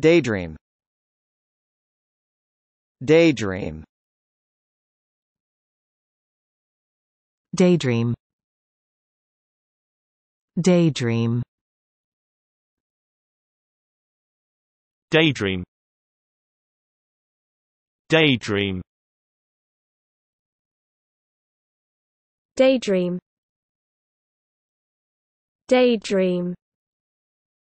Daydream Daydream Daydream Daydream Daydream Daydream Daydream Daydream